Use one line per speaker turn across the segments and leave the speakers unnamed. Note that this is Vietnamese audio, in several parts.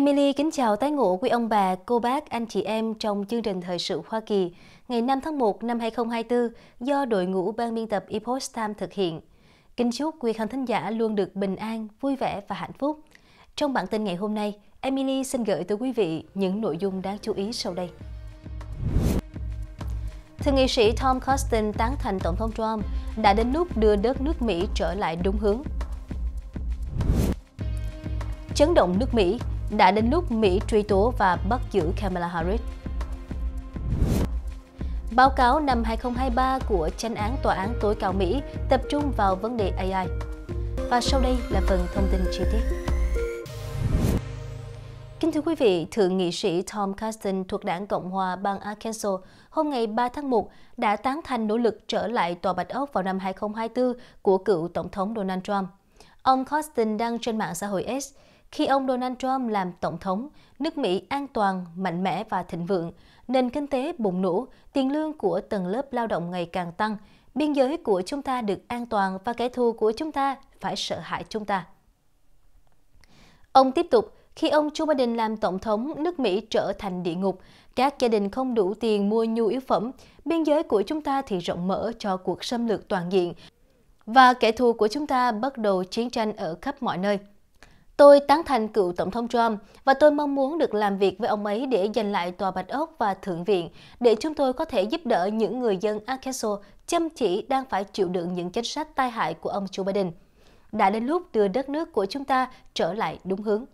Emily kính chào tái ngộ quý ông bà, cô bác, anh chị em trong chương trình Thời sự Hoa Kỳ ngày 5 tháng 1 năm 2024 do đội ngũ ban biên tập Epoch Time thực hiện. Kính chúc quý khán thính giả luôn được bình an, vui vẻ và hạnh phúc. Trong bản tin ngày hôm nay, Emily xin gửi tới quý vị những nội dung đáng chú ý sau đây. Thượng nghị sĩ Tom Costin tán thành Tổng thống Trump đã đến lúc đưa đất nước Mỹ trở lại đúng hướng. Chấn động nước Mỹ, đã đến lúc Mỹ truy tố và bắt giữ Kamala Harris. Báo cáo năm 2023 của tranh án Tòa án tối cao Mỹ tập trung vào vấn đề AI. Và sau đây là phần thông tin chi tiết. Kính thưa quý vị, Thượng nghị sĩ Tom Cotton thuộc đảng Cộng hòa bang Arkansas hôm ngày 3 tháng 1 đã tán thành nỗ lực trở lại Tòa Bạch Ốc vào năm 2024 của cựu Tổng thống Donald Trump. Ông Cotton đăng trên mạng xã hội X, khi ông Donald Trump làm tổng thống, nước Mỹ an toàn, mạnh mẽ và thịnh vượng, nền kinh tế bùng nổ, tiền lương của tầng lớp lao động ngày càng tăng, biên giới của chúng ta được an toàn và kẻ thù của chúng ta phải sợ hãi chúng ta. Ông tiếp tục, khi ông Joe Biden làm tổng thống, nước Mỹ trở thành địa ngục. Các gia đình không đủ tiền mua nhu yếu phẩm, biên giới của chúng ta thì rộng mở cho cuộc xâm lược toàn diện. Và kẻ thù của chúng ta bắt đầu chiến tranh ở khắp mọi nơi. Tôi tán thành cựu Tổng thống Trump và tôi mong muốn được làm việc với ông ấy để giành lại Tòa Bạch Ốc và Thượng viện để chúng tôi có thể giúp đỡ những người dân Arkansas chăm chỉ đang phải chịu đựng những chính sách tai hại của ông Joe Biden. Đã đến lúc đưa đất nước của chúng ta trở lại đúng hướng.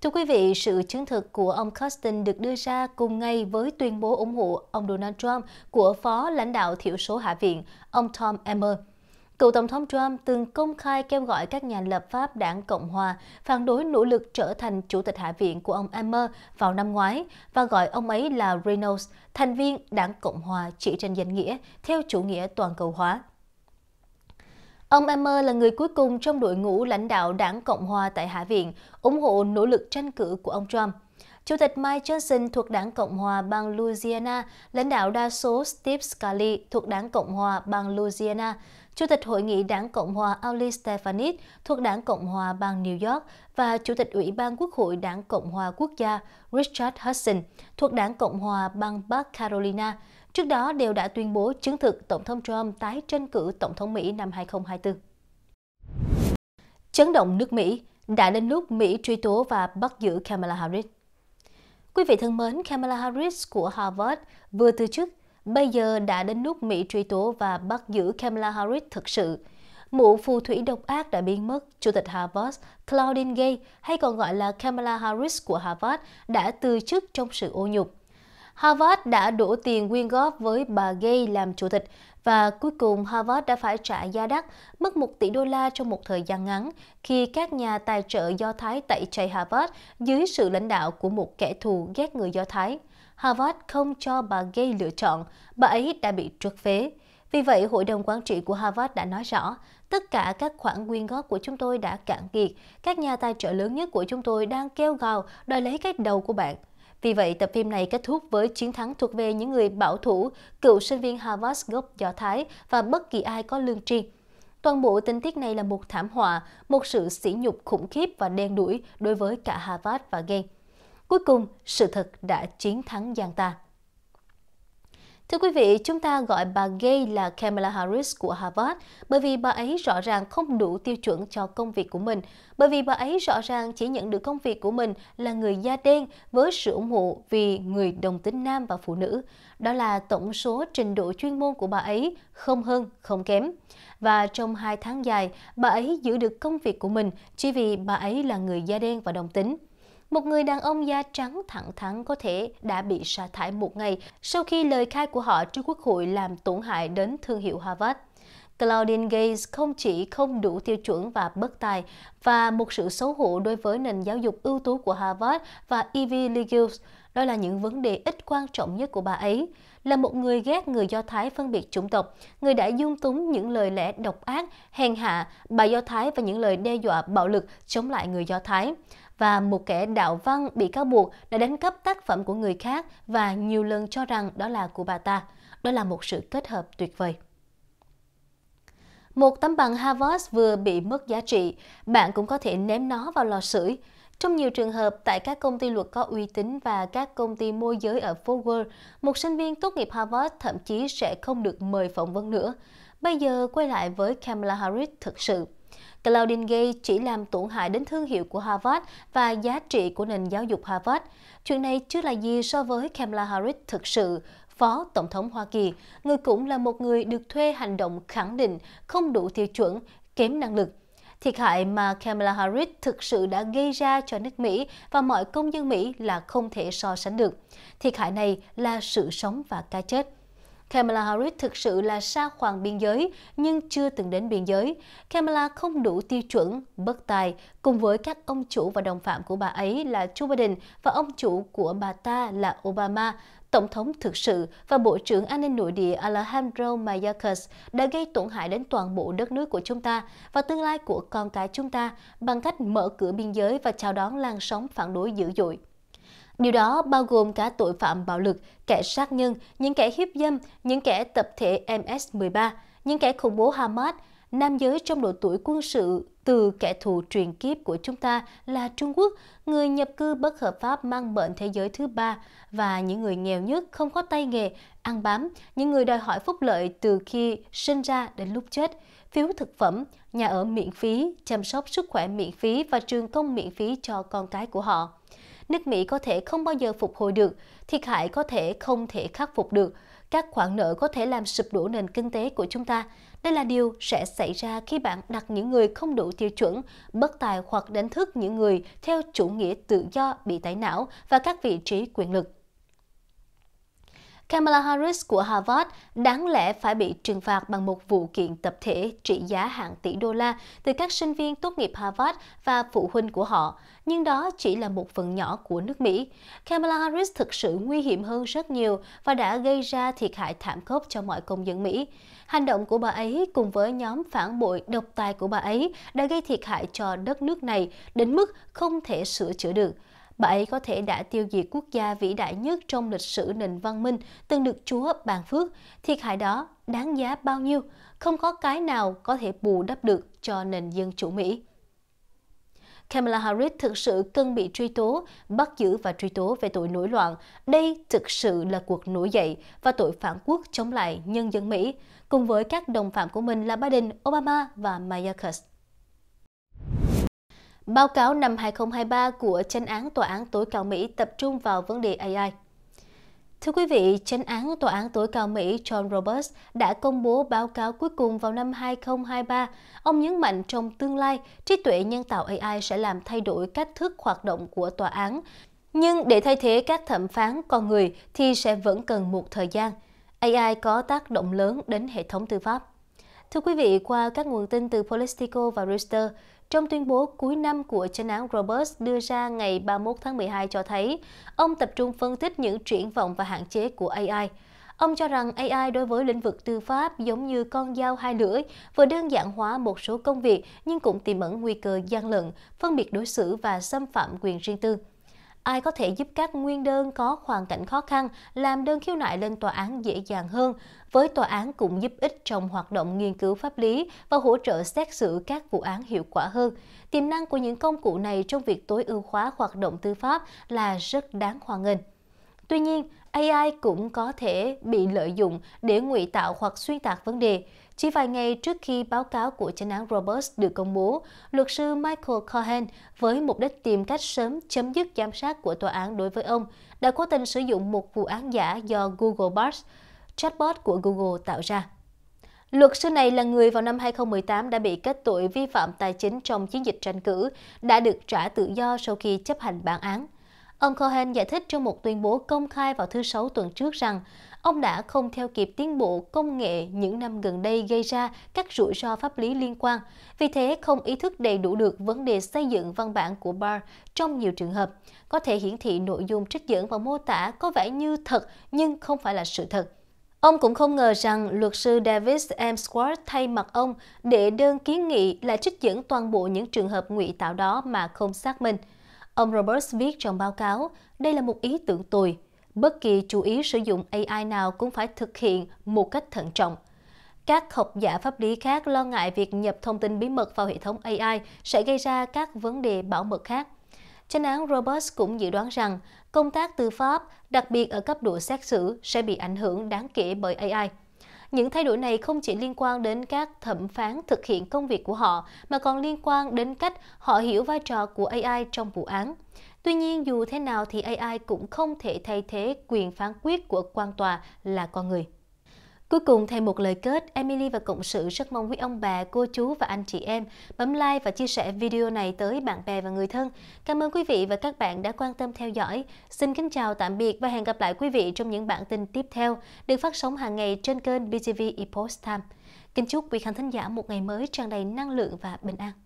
Thưa quý vị, sự chứng thực của ông Costin được đưa ra cùng ngay với tuyên bố ủng hộ ông Donald Trump của phó lãnh đạo thiểu số Hạ viện, ông Tom Emmer. Cựu Tổng thống Trump từng công khai kêu gọi các nhà lập pháp đảng Cộng Hòa phản đối nỗ lực trở thành Chủ tịch Hạ viện của ông Emmer vào năm ngoái và gọi ông ấy là Reynolds, thành viên đảng Cộng Hòa chỉ trên danh nghĩa theo chủ nghĩa toàn cầu hóa. Ông Emmer là người cuối cùng trong đội ngũ lãnh đạo đảng Cộng Hòa tại Hạ viện ủng hộ nỗ lực tranh cử của ông Trump. Chủ tịch Mike Johnson thuộc đảng Cộng hòa bang Louisiana, lãnh đạo đa số Steve Scali thuộc đảng Cộng hòa bang Louisiana, Chủ tịch Hội nghị đảng Cộng hòa Aulie Stefanik thuộc đảng Cộng hòa bang New York và Chủ tịch Ủy ban Quốc hội đảng Cộng hòa Quốc gia Richard Hudson thuộc đảng Cộng hòa bang Bắc Carolina, trước đó đều đã tuyên bố chứng thực Tổng thống Trump tái tranh cử Tổng thống Mỹ năm 2024. Chấn động nước Mỹ, đã đến lúc Mỹ truy tố và bắt giữ Kamala Harris. Quý vị thân mến, Kamala Harris của Harvard vừa từ chức, bây giờ đã đến lúc Mỹ truy tố và bắt giữ Kamala Harris thực sự. Mụ phù thủy độc ác đã biến mất, Chủ tịch Harvard Claudine Gay, hay còn gọi là Kamala Harris của Harvard, đã từ chức trong sự ô nhục. Harvard đã đổ tiền quyên góp với bà Gay làm chủ tịch và cuối cùng Harvard đã phải trả giá đắt, mất 1 tỷ đô la trong một thời gian ngắn khi các nhà tài trợ Do Thái tẩy chay Harvard dưới sự lãnh đạo của một kẻ thù ghét người Do Thái. Harvard không cho bà gây lựa chọn, bà ấy đã bị trượt phế. Vì vậy, Hội đồng Quản trị của Harvard đã nói rõ, tất cả các khoản quyên góp của chúng tôi đã cạn kiệt, các nhà tài trợ lớn nhất của chúng tôi đang kêu gào đòi lấy cái đầu của bạn. Vì vậy, tập phim này kết thúc với chiến thắng thuộc về những người bảo thủ, cựu sinh viên Harvard gốc Do Thái và bất kỳ ai có lương tri. Toàn bộ tình tiết này là một thảm họa, một sự sỉ nhục khủng khiếp và đen đuổi đối với cả Harvard và Gay. Cuối cùng, sự thật đã chiến thắng gian ta. Thưa quý vị, chúng ta gọi bà Gay là Kamala Harris của Harvard bởi vì bà ấy rõ ràng không đủ tiêu chuẩn cho công việc của mình, bởi vì bà ấy rõ ràng chỉ nhận được công việc của mình là người da đen với sự ủng hộ vì người đồng tính nam và phụ nữ. Đó là tổng số trình độ chuyên môn của bà ấy, không hơn, không kém. Và trong hai tháng dài, bà ấy giữ được công việc của mình chỉ vì bà ấy là người da đen và đồng tính một người đàn ông da trắng thẳng thắn có thể đã bị sa thải một ngày sau khi lời khai của họ trước quốc hội làm tổn hại đến thương hiệu Harvard. Claudine Gates không chỉ không đủ tiêu chuẩn và bất tài và một sự xấu hổ đối với nền giáo dục ưu tú của Harvard và Ivy e League, đó là những vấn đề ít quan trọng nhất của bà ấy. Là một người ghét người Do Thái phân biệt chủng tộc, người đã dung túng những lời lẽ độc ác, hèn hạ, bà Do Thái và những lời đe dọa bạo lực chống lại người Do Thái và một kẻ đạo văn bị cáo buộc đã đánh cắp tác phẩm của người khác và nhiều lần cho rằng đó là của bà ta. Đó là một sự kết hợp tuyệt vời. Một tấm bằng Harvard vừa bị mất giá trị, bạn cũng có thể ném nó vào lò sưởi. Trong nhiều trường hợp, tại các công ty luật có uy tín và các công ty môi giới ở Fort một sinh viên tốt nghiệp Harvard thậm chí sẽ không được mời phỏng vấn nữa. Bây giờ quay lại với Kamala Harris thực sự. Claudine Gay chỉ làm tổn hại đến thương hiệu của Harvard và giá trị của nền giáo dục Harvard. Chuyện này chưa là gì so với Kamala Harris thực sự, Phó Tổng thống Hoa Kỳ, người cũng là một người được thuê hành động khẳng định không đủ tiêu chuẩn, kém năng lực. Thiệt hại mà Kamala Harris thực sự đã gây ra cho nước Mỹ và mọi công dân Mỹ là không thể so sánh được. Thiệt hại này là sự sống và cái chết. Kamala Harris thực sự là xa khoảng biên giới nhưng chưa từng đến biên giới. Kamala không đủ tiêu chuẩn, bất tài, cùng với các ông chủ và đồng phạm của bà ấy là Joe Biden và ông chủ của bà ta là Obama, Tổng thống thực sự và Bộ trưởng An ninh Nội địa Alejandro Mayorkas đã gây tổn hại đến toàn bộ đất nước của chúng ta và tương lai của con cái chúng ta bằng cách mở cửa biên giới và chào đón làn sóng phản đối dữ dội. Điều đó bao gồm cả tội phạm bạo lực, kẻ sát nhân, những kẻ hiếp dâm, những kẻ tập thể MS-13, những kẻ khủng bố Hamas, nam giới trong độ tuổi quân sự từ kẻ thù truyền kiếp của chúng ta là Trung Quốc, người nhập cư bất hợp pháp mang bệnh thế giới thứ ba và những người nghèo nhất không có tay nghề, ăn bám, những người đòi hỏi phúc lợi từ khi sinh ra đến lúc chết, phiếu thực phẩm, nhà ở miễn phí, chăm sóc sức khỏe miễn phí và trường công miễn phí cho con cái của họ nước Mỹ có thể không bao giờ phục hồi được, thiệt hại có thể không thể khắc phục được, các khoản nợ có thể làm sụp đổ nền kinh tế của chúng ta. Đây là điều sẽ xảy ra khi bạn đặt những người không đủ tiêu chuẩn, bất tài hoặc đánh thức những người theo chủ nghĩa tự do bị tẩy não và các vị trí quyền lực. Kamala Harris của Harvard đáng lẽ phải bị trừng phạt bằng một vụ kiện tập thể trị giá hàng tỷ đô la từ các sinh viên tốt nghiệp Harvard và phụ huynh của họ, nhưng đó chỉ là một phần nhỏ của nước Mỹ. Kamala Harris thực sự nguy hiểm hơn rất nhiều và đã gây ra thiệt hại thảm khốc cho mọi công dân Mỹ. Hành động của bà ấy cùng với nhóm phản bội độc tài của bà ấy đã gây thiệt hại cho đất nước này đến mức không thể sửa chữa được. Bà ấy có thể đã tiêu diệt quốc gia vĩ đại nhất trong lịch sử nền văn minh từng được Chúa bàn phước. Thiệt hại đó đáng giá bao nhiêu? Không có cái nào có thể bù đắp được cho nền dân chủ Mỹ. Kamala Harris thực sự cần bị truy tố, bắt giữ và truy tố về tội nổi loạn. Đây thực sự là cuộc nổi dậy và tội phản quốc chống lại nhân dân Mỹ, cùng với các đồng phạm của mình là Biden, Obama và Mayorkas. Báo cáo năm 2023 của tranh án Tòa án Tối cao Mỹ tập trung vào vấn đề AI. Thưa quý vị, tranh án Tòa án Tối cao Mỹ John Roberts đã công bố báo cáo cuối cùng vào năm 2023. Ông nhấn mạnh trong tương lai, trí tuệ nhân tạo AI sẽ làm thay đổi cách thức hoạt động của tòa án. Nhưng để thay thế các thẩm phán con người thì sẽ vẫn cần một thời gian. AI có tác động lớn đến hệ thống tư pháp. Thưa quý vị, qua các nguồn tin từ Politico và Reuters, trong tuyên bố cuối năm của chánh án Roberts đưa ra ngày 31 tháng 12 cho thấy ông tập trung phân tích những triển vọng và hạn chế của AI. Ông cho rằng AI đối với lĩnh vực tư pháp giống như con dao hai lưỡi, vừa đơn giản hóa một số công việc nhưng cũng tiềm ẩn nguy cơ gian lận, phân biệt đối xử và xâm phạm quyền riêng tư ai có thể giúp các nguyên đơn có hoàn cảnh khó khăn làm đơn khiếu nại lên tòa án dễ dàng hơn, với tòa án cũng giúp ích trong hoạt động nghiên cứu pháp lý và hỗ trợ xét xử các vụ án hiệu quả hơn. Tiềm năng của những công cụ này trong việc tối ưu hóa hoạt động tư pháp là rất đáng hoan nghênh. Tuy nhiên, AI cũng có thể bị lợi dụng để ngụy tạo hoặc xuyên tạc vấn đề. Chỉ vài ngày trước khi báo cáo của chánh án Roberts được công bố, luật sư Michael Cohen với mục đích tìm cách sớm chấm dứt giám sát của tòa án đối với ông đã cố tình sử dụng một vụ án giả do Google Bard, chatbot của Google tạo ra. Luật sư này là người vào năm 2018 đã bị kết tội vi phạm tài chính trong chiến dịch tranh cử, đã được trả tự do sau khi chấp hành bản án. Ông Cohen giải thích trong một tuyên bố công khai vào thứ Sáu tuần trước rằng Ông đã không theo kịp tiến bộ công nghệ những năm gần đây gây ra các rủi ro pháp lý liên quan, vì thế không ý thức đầy đủ được vấn đề xây dựng văn bản của BAR trong nhiều trường hợp, có thể hiển thị nội dung trích dẫn và mô tả có vẻ như thật nhưng không phải là sự thật. Ông cũng không ngờ rằng luật sư Davis M. Squart thay mặt ông để đơn kiến nghị là trích dẫn toàn bộ những trường hợp ngụy tạo đó mà không xác minh. Ông Roberts viết trong báo cáo, đây là một ý tưởng tồi, bất kỳ chú ý sử dụng AI nào cũng phải thực hiện một cách thận trọng. Các học giả pháp lý khác lo ngại việc nhập thông tin bí mật vào hệ thống AI sẽ gây ra các vấn đề bảo mật khác. Chánh án Roberts cũng dự đoán rằng công tác tư pháp, đặc biệt ở cấp độ xét xử, sẽ bị ảnh hưởng đáng kể bởi AI. Những thay đổi này không chỉ liên quan đến các thẩm phán thực hiện công việc của họ, mà còn liên quan đến cách họ hiểu vai trò của AI trong vụ án. Tuy nhiên, dù thế nào thì AI cũng không thể thay thế quyền phán quyết của quan tòa là con người. Cuối cùng thêm một lời kết, Emily và Cộng sự rất mong quý ông bà, cô chú và anh chị em bấm like và chia sẻ video này tới bạn bè và người thân. Cảm ơn quý vị và các bạn đã quan tâm theo dõi. Xin kính chào tạm biệt và hẹn gặp lại quý vị trong những bản tin tiếp theo được phát sóng hàng ngày trên kênh BTV Epoch Time. Kính chúc quý khán thính giả một ngày mới tràn đầy năng lượng và bình an.